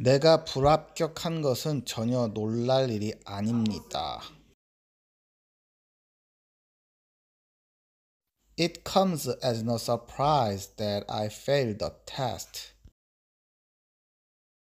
내가 불합격한 것은 전혀 놀랄 일이 아닙니다. It comes as no surprise that I failed the test.